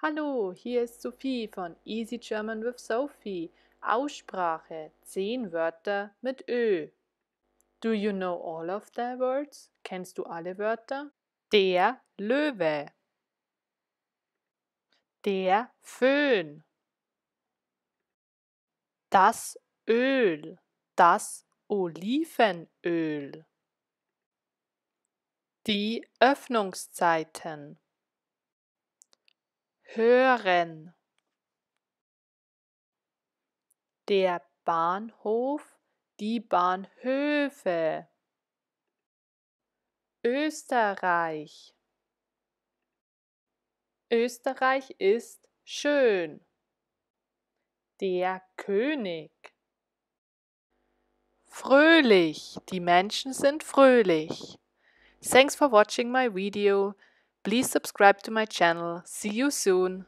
Hallo, hier ist Sophie von Easy German with Sophie. Aussprache: 10 Wörter mit Ö. Do you know all of the words? Kennst du alle Wörter? Der Löwe. Der Föhn. Das Öl. Das Olivenöl. Die Öffnungszeiten hören. Der Bahnhof, die Bahnhöfe. Österreich. Österreich ist schön. Der König. Fröhlich. Die Menschen sind fröhlich. Thanks for watching my video. Please subscribe to my channel. See you soon!